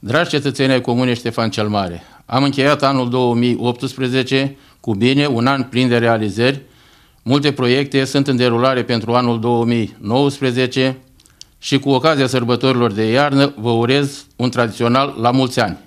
Dragi cetățeni ai Comunei Ștefan cel Mare, am încheiat anul 2018 cu bine, un an plin de realizări. Multe proiecte sunt în derulare pentru anul 2019 și cu ocazia sărbătorilor de iarnă vă urez un tradițional la mulți ani.